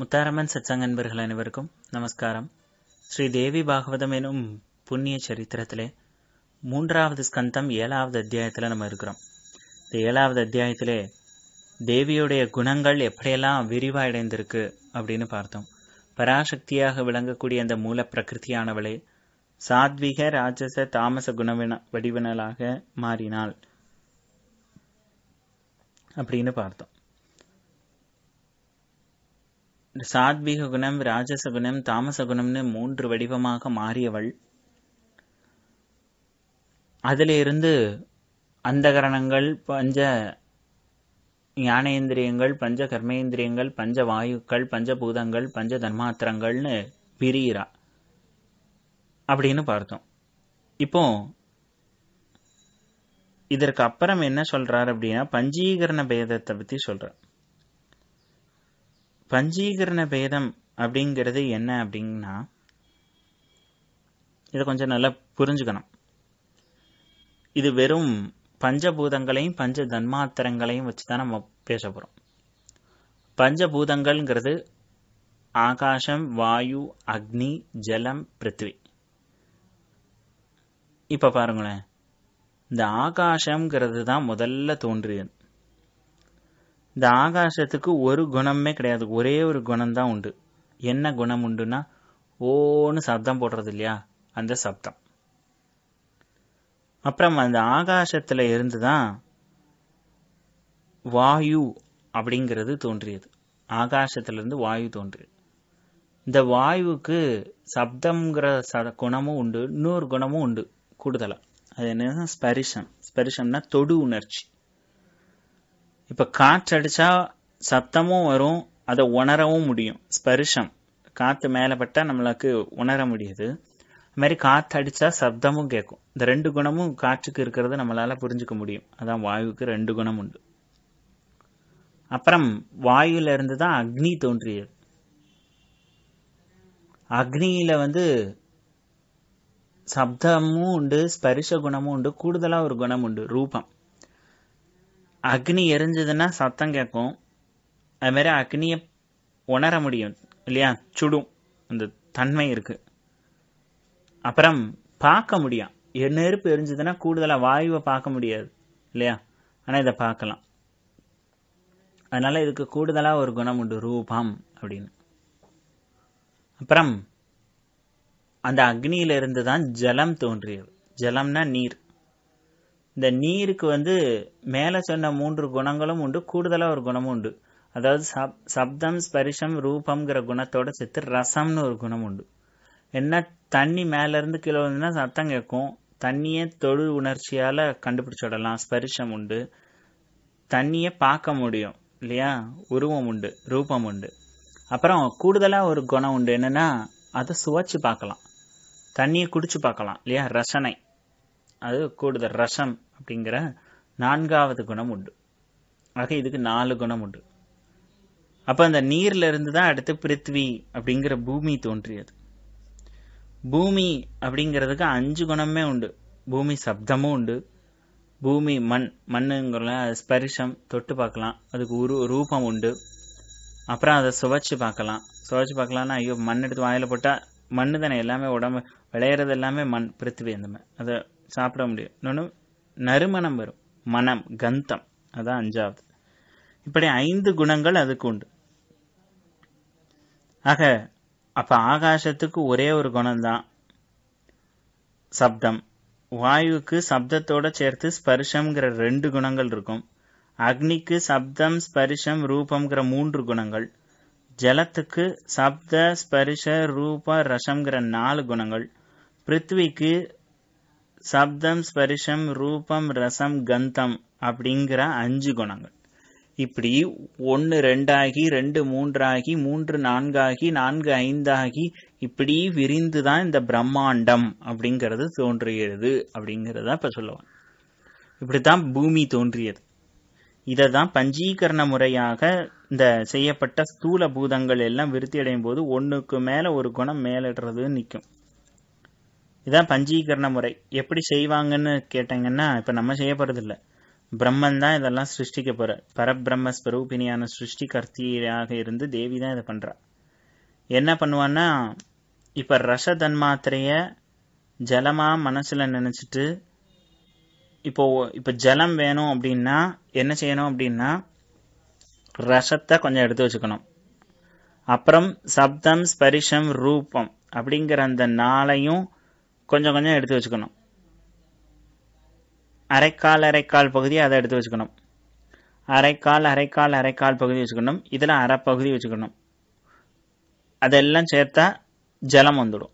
முத்தாரம்மன் சத்சங் அன்பர்கள் அனைவருக்கும் நமஸ்காரம் ஸ்ரீ தேவி பாகவதம் எனும் புண்ணிய சரித்திரத்திலே மூன்றாவது ஸ்கந்தம் ஏழாவது அத்தியாயத்தில் நம்ம இருக்கிறோம் இந்த ஏழாவது அத்தியாயத்திலே தேவியுடைய குணங்கள் எப்படியெல்லாம் விரிவடைந்திருக்கு அப்படின்னு பார்த்தோம் பராசக்தியாக விளங்கக்கூடிய அந்த மூல பிரகிருத்தியானவளே சாத்விக ராட்சச தாமச குணவின வடிவினலாக மாறினாள் அப்படின்னு பார்த்தோம் சாத்வீக குணம் ராஜசகுணம் தாமசகுணம்னு தாமச குணம்னு மூன்று வடிவமாக மாறியவள் அதிலிருந்து அந்தகரணங்கள் பஞ்ச ஞானேந்திரியங்கள் பஞ்ச கர்மேந்திரியங்கள் பஞ்ச வாயுக்கள் பஞ்சபூதங்கள் பஞ்ச தர்மாத்திரங்கள்னு பிரியிறா அப்படின்னு பார்த்தோம் இப்போ இதற்கு அப்புறம் என்ன சொல்றார் அப்படின்னா பஞ்சீகரண பேதத்தை பத்தி சொல்றார் பஞ்சீகரண பேதம் அப்படிங்கிறது என்ன அப்படின்னா இதை கொஞ்சம் நல்லா புரிஞ்சுக்கணும் இது வெறும் பஞ்சபூதங்களையும் பஞ்ச தன்மாத்திரங்களையும் வச்சுதான் நம்ம பேச போறோம் பஞ்சபூதங்கள்ங்கிறது ஆகாசம் வாயு அக்னி ஜலம் பிருத்வி இப்போ பாருங்களேன் இந்த ஆகாசம்ங்கிறது தான் முதல்ல தோன்றியது இந்த ஆகாசத்துக்கு ஒரு குணமே கிடையாது ஒரே ஒரு குணம்தான் உண்டு என்ன குணம் உண்டுன்னா ஓன்னு சப்தம் போடுறது இல்லையா அந்த சப்தம் அப்புறம் அந்த ஆகாசத்துல இருந்து தான் வாயு அப்படிங்கிறது தோன்றியது ஆகாசத்திலிருந்து வாயு தோன்றியது இந்த வாயுவுக்கு சப்தம்ங்கிற ச குணமும் உண்டு இன்னொரு குணமும் உண்டு கூடுதலாக அது என்னன்னா ஸ்பரிஷம் ஸ்பரிஷம்னா தொடு உணர்ச்சி இப்போ காற்றடிச்சா சத்தமும் வரும் அதை உணரவும் முடியும் ஸ்பரிஷம் காற்று மேலே நம்மளுக்கு உணர முடியுது அது மாதிரி காற்று அடித்தா சப்தமும் கேட்கும் இந்த ரெண்டு குணமும் காற்றுக்கு இருக்கிறத நம்மளால் புரிஞ்சுக்க முடியும் அதான் வாயுக்கு ரெண்டு குணம் உண்டு அப்புறம் வாயுல இருந்து தான் அக்னி தோன்றியது அக்னியில வந்து சப்தமும் உண்டு ஸ்பரிச குணமும் உண்டு கூடுதலாக ஒரு குணம் உண்டு ரூபம் அக்னி எரிஞ்சதுன்னா சத்தம் கேட்கும் அது மாதிரி அக்னியை உணர முடியும் இல்லையா சுடும் அந்த தன்மை இருக்குது அப்புறம் பார்க்க முடியும் நெருப்பு எரிஞ்சதுன்னா கூடுதலாக வாயுவை பார்க்க முடியாது இல்லையா ஆனால் இதை பார்க்கலாம் அதனால் இதுக்கு கூடுதலாக ஒரு குணம் உண்டு ரூபம் அப்படின்னு அப்புறம் அந்த இருந்து தான் ஜலம் தோன்றியது ஜலம்னா நீர் இந்த நீருக்கு வந்து மேலே சொன்ன மூன்று குணங்களும் உண்டு கூடுதலாக ஒரு குணமும் உண்டு அதாவது சப் சப்தம் ஸ்பரிசம் ரூபம்ங்கிற குணத்தோட சேர்த்து ரசம்னு ஒரு குணம் உண்டு என்ன தண்ணி மேலேருந்து கீழே வந்ததுன்னா சத்தம் கேட்கும் தண்ணியை தொழு உணர்ச்சியால் கண்டுபிடிச்சிடலாம் ஸ்பரிசம் உண்டு தண்ணியை பார்க்க முடியும் இல்லையா உருவம் உண்டு ரூபம் உண்டு அப்புறம் கூடுதலாக ஒரு குணம் உண்டு என்னென்னா அதை சுவைச்சு பார்க்கலாம் தண்ணியை குடிச்சு பார்க்கலாம் இல்லையா ரசனை அது கூடுதல் ரசம் அப்படிங்கிற நான்காவது குணம் உண்டு ஆக இதுக்கு நாலு குணம் உண்டு அப்போ அந்த நீர்ல இருந்து தான் அடுத்து பிருத்வி அப்படிங்கிற பூமி தோன்றியது பூமி அப்படிங்கிறதுக்கு அஞ்சு குணமே உண்டு பூமி சப்தமும் உண்டு பூமி மண் மண்ணுங்கிற ஸ்பரிசம் தொட்டு பார்க்கலாம் அதுக்கு உரு ரூபம் உண்டு அப்புறம் அதை சுவைச்சு பார்க்கலாம் சுவைச்சு பார்க்கலாம்னா ஐயோ மண் எடுத்து வாயில் போட்டால் மண்ணு தானே எல்லாமே உடம்பு விளையிறது எல்லாமே மண் பிருத்திவி அந்த மாதிரி அதை சாப்பிட முடியும் இன்னொன்று நறுமணம் வரும் மனம் கந்தம் அதான் அஞ்சாவது இப்படி ஐந்து குணங்கள் அதுக்கு உண்டு ஆக அப்ப ஆகாசத்துக்கு ஒரே ஒரு குணம்தான் சப்தம் வாயுக்கு சப்தத்தோட சேர்த்து ஸ்பரிஷம்ங்கிற ரெண்டு குணங்கள் இருக்கும் அக்னிக்கு சப்தம் ஸ்பரிஷம் ரூபம்ங்கிற மூன்று குணங்கள் ஜலத்துக்கு சப்த ஸ்பரிஷ ரூப ரசம்ங்கிற நாலு குணங்கள் பிருத்விக்கு சப்தம் ஸ்பரிஷம் ரூபம் ரசம் கந்தம் அப்படிங்கிற அஞ்சு குணங்கள் இப்படி ஒன்று ரெண்டாகி ரெண்டு மூன்றாகி மூன்று நான்காகி நான்கு ஐந்தாகி இப்படி விரிந்து தான் இந்த பிரம்மாண்டம் அப்படிங்கிறது தோன்றுகிறது அப்படிங்கிறத இப்போ சொல்லுவாங்க இப்படித்தான் பூமி தோன்றியது இதை தான் பஞ்சீகரண முறையாக இந்த செய்யப்பட்ட ஸ்தூல பூதங்கள் எல்லாம் விருத்தி அடையும் போது ஒன்றுக்கு மேலே ஒரு குணம் மேலிடுறது நிற்கும் இதான் பஞ்சீகரண முறை எப்படி செய்வாங்கன்னு கேட்டாங்கன்னா இப்போ நம்ம செய்ய போகிறதில்ல பிரம்மன் தான் இதெல்லாம் சிருஷ்டிக்க போகிறார் பரபிரம்ம ஸ்வரூபினியான கர்த்தியாக இருந்து தேவி தான் இதை பண்ணுறா என்ன பண்ணுவான்னா இப்போ ரச தன்மாத்திரைய ஜலமாக மனசில் நினச்சிட்டு இப்போ இப்போ ஜலம் வேணும் அப்படின்னா என்ன செய்யணும் அப்படின்னா ரசத்தை கொஞ்சம் எடுத்து வச்சுக்கணும் அப்புறம் சப்தம் ஸ்பரிஷம் ரூபம் அப்படிங்கிற அந்த நாளையும் கொஞ்சம் கொஞ்சம் எடுத்து வச்சுக்கணும் அரைக்கால் அரைக்கால் பகுதி அதை எடுத்து வச்சுக்கணும் அரைக்கால் அரைக்கால் அரைக்கால் பகுதி வச்சுக்கணும் இதில் அரை பகுதி வச்சுக்கணும் அதெல்லாம் சேர்த்தா ஜலம் வந்துடும்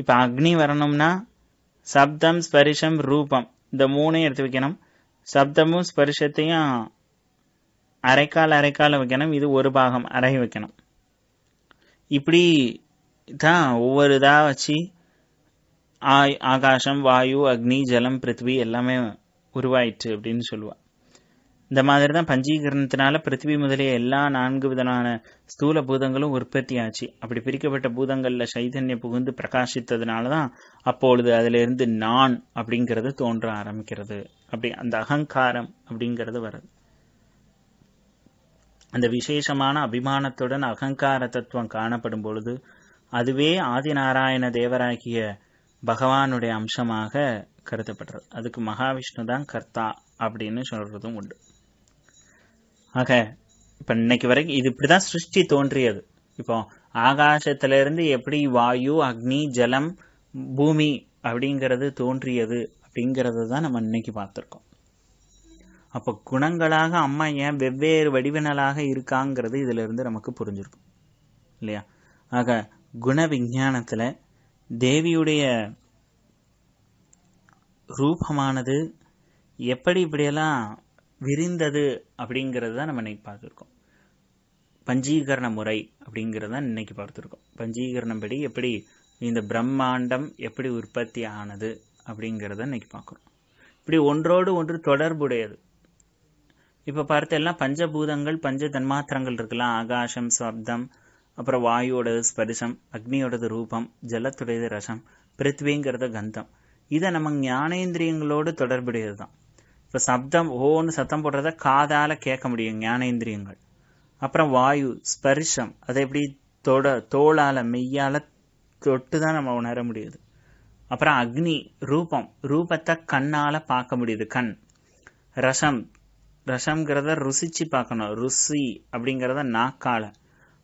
இப்போ அக்னி வரணும்னா சப்தம் ஸ்பரிஷம் ரூபம் இந்த மூணையும் எடுத்து வைக்கணும் சப்தமும் ஸ்பரிஷத்தையும் அரைக்கால் அரைக்கால் வைக்கணும் இது ஒரு பாகம் அரை வைக்கணும் இப்படி தான் ஒவ்வொரு இதாக வச்சு ஆகாசம் வாயு அக்னி ஜலம் பிருத்திவி எல்லாமே உருவாயிற்று அப்படின்னு சொல்லுவாள் இந்த மாதிரி தான் பஞ்சீகரணத்தினால பிருத்திவி முதலிய எல்லா நான்கு விதமான ஸ்தூல பூதங்களும் உற்பத்தி ஆச்சு அப்படி பிரிக்கப்பட்ட பூதங்களில் சைதன்யம் புகுந்து பிரகாசித்ததுனால தான் அப்பொழுது அதிலிருந்து நான் அப்படிங்கிறது தோன்ற ஆரம்பிக்கிறது அப்படி அந்த அகங்காரம் அப்படிங்கிறது வருது அந்த விசேஷமான அபிமானத்துடன் அகங்கார தத்துவம் காணப்படும் பொழுது அதுவே ஆதிநாராயண தேவராகிய பகவானுடைய அம்சமாக கருதப்படுறது அதுக்கு மகாவிஷ்ணு தான் கர்த்தா அப்படின்னு சொல்றதும் உண்டு ஆக இப்ப இன்னைக்கு வரைக்கும் இது இப்படிதான் சிருஷ்டி தோன்றியது இப்போ ஆகாசத்திலிருந்து எப்படி வாயு அக்னி ஜலம் பூமி அப்படிங்கிறது தோன்றியது அப்படிங்கிறது தான் நம்ம இன்னைக்கு பார்த்துருக்கோம் அப்போ குணங்களாக அம்மா ஏன் வெவ்வேறு வடிவினலாக இருக்காங்கிறது இருந்து நமக்கு புரிஞ்சிருக்கும் இல்லையா ஆக குண விஞ்ஞானத்தில் தேவியுடைய ரூபமானது எப்படி இப்படியெல்லாம் விரிந்தது அப்படிங்கிறது தான் நம்ம இன்னைக்கு பார்த்துருக்கோம் பஞ்சீகரண முறை அப்படிங்கிறது தான் இன்னைக்கு பார்த்துருக்கோம் பஞ்சீகரணம் படி எப்படி இந்த பிரம்மாண்டம் எப்படி உற்பத்தி ஆனது அப்படிங்கிறத இன்னைக்கு பார்க்குறோம் இப்படி ஒன்றோடு ஒன்று தொடர்புடையது இப்போ பார்த்தெல்லாம் பஞ்சபூதங்கள் பஞ்ச தன்மாத்திரங்கள் இருக்கலாம் ஆகாசம் சப்தம் அப்புறம் வாயுவோடது ஸ்பரிசம் அக்னியோடது ரூபம் ஜலத்துடையது ரசம் பிருத்விங்கிறத கந்தம் இதை நம்ம ஞானேந்திரியங்களோடு தொடர்புடையது தான் இப்போ சப்தம் ஓன்னு சத்தம் போடுறத காதால் கேட்க முடியும் ஞானேந்திரியங்கள் அப்புறம் வாயு ஸ்பரிசம் அதை எப்படி தொட தோளால் மெய்யால் தொட்டு தான் நம்ம உணர முடியுது அப்புறம் அக்னி ரூபம் ரூபத்தை கண்ணால் பார்க்க முடியுது கண் ரசம் ரசம்ங்கிறத ருசிச்சு பார்க்கணும் ருசி அப்படிங்கிறத நாக்கால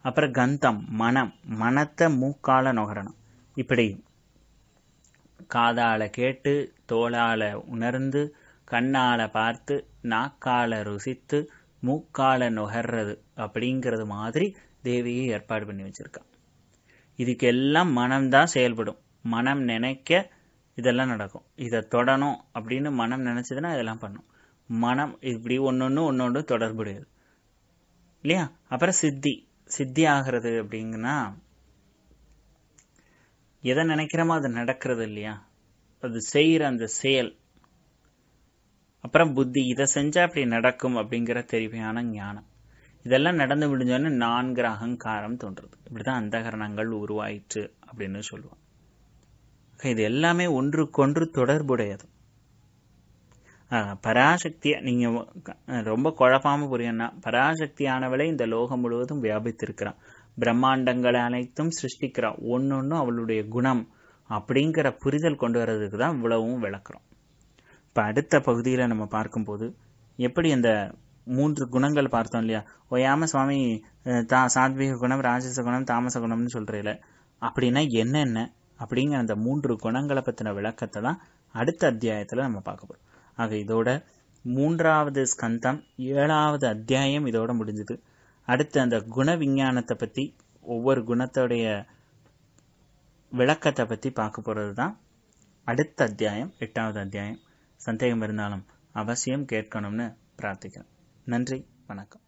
அப்புறம் கந்தம் மனம் மனத்தை மூக்கால நுகரணும் இப்படி காதால் கேட்டு தோளால் உணர்ந்து கண்ணால் பார்த்து நாக்கால் ருசித்து மூக்கால நுகர்றது அப்படிங்கிறது மாதிரி தேவியை ஏற்பாடு பண்ணி வச்சுருக்கான் இதுக்கெல்லாம் மனம்தான் செயல்படும் மனம் நினைக்க இதெல்லாம் நடக்கும் இதை தொடணும் அப்படின்னு மனம் நினைச்சதுன்னா இதெல்லாம் பண்ணும் மனம் இப்படி ஒன்று ஒன்று ஒன்று ஒன்று தொடர்புடையது இல்லையா அப்புறம் சித்தி சித்தி ஆகிறது அப்படிங்கன்னா எதை நினைக்கிறோமோ அது நடக்கிறது இல்லையா அது செய்கிற அந்த செயல் அப்புறம் புத்தி இதை செஞ்சால் இப்படி நடக்கும் அப்படிங்கிற தெரிவையான ஞானம் இதெல்லாம் நடந்து முடிஞ்சோடனே நான்கிற அகங்காரம் தோன்றுறது இப்படிதான் அந்தகரணங்கள் உருவாயிற்று அப்படின்னு சொல்லுவோம் இது எல்லாமே ஒன்றுக்கொன்று தொடர்புடையது பராசக்தியை நீங்கள் ரொம்ப குழப்பாமல் புரியணும்னா பராசக்தியானவளை இந்த லோகம் முழுவதும் வியாபித்திருக்கிறான் பிரம்மாண்டங்களை அனைத்தும் சிருஷ்டிக்கிறான் ஒன்று ஒன்றும் அவளுடைய குணம் அப்படிங்கிற புரிதல் கொண்டு வர்றதுக்கு தான் இவ்வளவும் விளக்குறோம் இப்போ அடுத்த பகுதியில் நம்ம பார்க்கும்போது எப்படி அந்த மூன்று குணங்கள் பார்த்தோம் இல்லையா ஓயாம சுவாமி தா சாத்விக குணம் ராஜச குணம் தாமச குணம்னு சொல்கிறீல அப்படின்னா என்னென்ன அப்படிங்கிற அந்த மூன்று குணங்களை பற்றின விளக்கத்தை தான் அடுத்த அத்தியாயத்தில் நம்ம பார்க்க போகிறோம் ஆக இதோட மூன்றாவது ஸ்கந்தம் ஏழாவது அத்தியாயம் இதோட முடிஞ்சது அடுத்து அந்த குண விஞ்ஞானத்தை பற்றி ஒவ்வொரு குணத்தோடைய விளக்கத்தை பற்றி பார்க்க போகிறது தான் அடுத்த அத்தியாயம் எட்டாவது அத்தியாயம் சந்தேகம் இருந்தாலும் அவசியம் கேட்கணும்னு பிரார்த்திக்கிறேன் நன்றி வணக்கம்